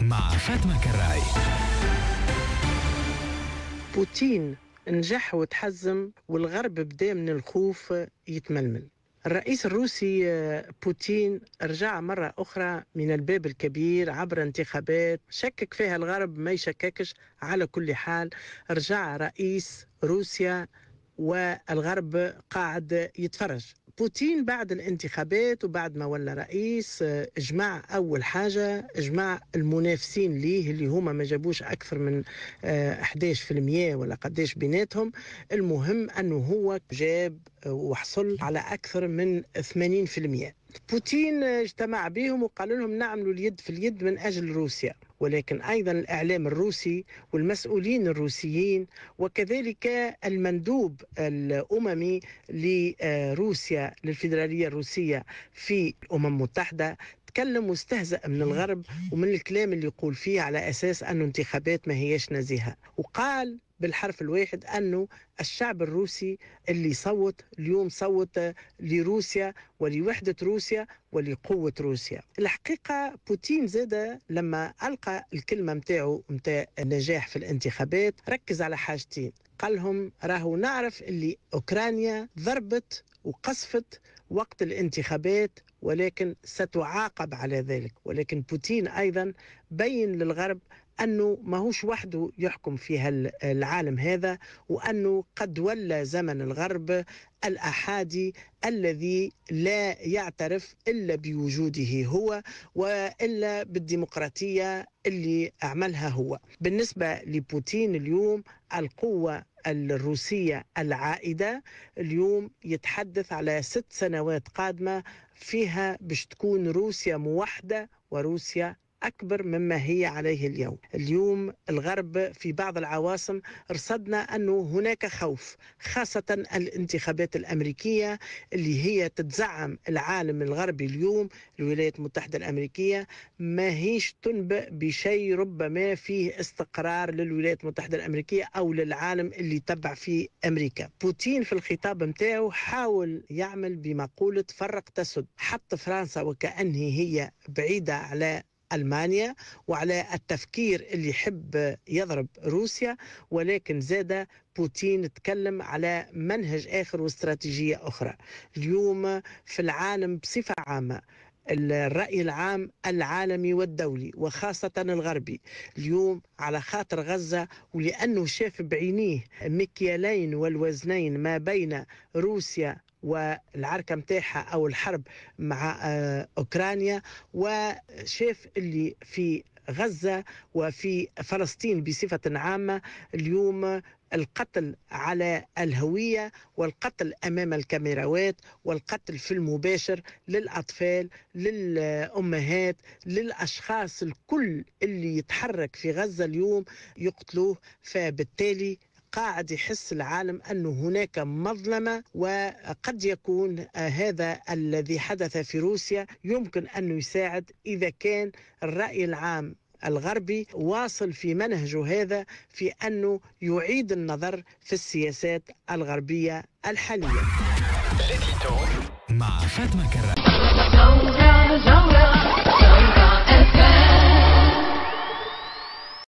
مع فاطمة كراي بوتين نجح وتحزم والغرب بدا من الخوف يتململ الرئيس الروسي آه، بوتين رجع مرة أخرى من الباب الكبير عبر انتخابات شكك فيها الغرب ما يشككش على كل حال رجع رئيس روسيا والغرب قاعد يتفرج بوتين بعد الانتخابات وبعد ما ولا رئيس آه، اجمع اول حاجه اجمع المنافسين ليه اللي هما ما جابوش اكثر من 11% آه، ولا قداش بيناتهم المهم انه هو جاب آه، وحصل على اكثر من 80% بوتين اجتمع بهم وقال لهم نعملوا اليد في اليد من اجل روسيا ولكن أيضا الإعلام الروسي والمسؤولين الروسيين وكذلك المندوب الأممي لروسيا للفيدرالية الروسية في الأمم المتحدة تكلم واستهزأ من الغرب ومن الكلام اللي يقول فيه على أساس أن انتخابات ما هيش نزيهة وقال بالحرف الواحد أنه الشعب الروسي اللي صوت اليوم صوت آه، لروسيا ولوحدة روسيا ولقوة روسيا الحقيقة بوتين زاد لما ألقى الكلمة متاعه متاع النجاح في الانتخابات ركز على حاجتين قال لهم راهو نعرف اللي أوكرانيا ضربت وقصفت وقت الانتخابات ولكن ستعاقب على ذلك ولكن بوتين أيضا بين للغرب أنه ماهوش وحده يحكم في العالم هذا وأنه قد ولى زمن الغرب الأحادي الذي لا يعترف إلا بوجوده هو وإلا بالديمقراطية اللي عملها هو بالنسبة لبوتين اليوم القوة الروسية العائدة اليوم يتحدث على ست سنوات قادمة فيها باش تكون روسيا موحدة وروسيا أكبر مما هي عليه اليوم اليوم الغرب في بعض العواصم رصدنا أنه هناك خوف خاصة الانتخابات الأمريكية اللي هي تتزعم العالم الغربي اليوم الولايات المتحدة الأمريكية ما هيش تنبأ بشيء ربما فيه استقرار للولايات المتحدة الأمريكية أو للعالم اللي تبع في أمريكا بوتين في الخطاب متاعه حاول يعمل بمقولة فرق تسد حط فرنسا وكأنه هي بعيدة على المانيا وعلى التفكير اللي يحب يضرب روسيا ولكن زاد بوتين تكلم على منهج اخر واستراتيجيه اخرى اليوم في العالم بصفه عامه الرأي العام العالمي والدولي وخاصة الغربي اليوم على خاطر غزة ولأنه شاف بعينيه مكيالين والوزنين ما بين روسيا والعركه نتاعها او الحرب مع آه، اوكرانيا وشاف اللي في غزه وفي فلسطين بصفه عامه اليوم القتل على الهوية والقتل أمام الكاميرات والقتل في المباشر للأطفال للأمهات للأشخاص الكل اللي يتحرك في غزة اليوم يقتلوه فبالتالي قاعد يحس العالم أنه هناك مظلمة وقد يكون آه، هذا الذي حدث في روسيا يمكن أنه يساعد إذا كان الرأي العام الغربي واصل في منهجه هذا في أنه يعيد النظر في السياسات الغربية الحالية مع فاطمة كرة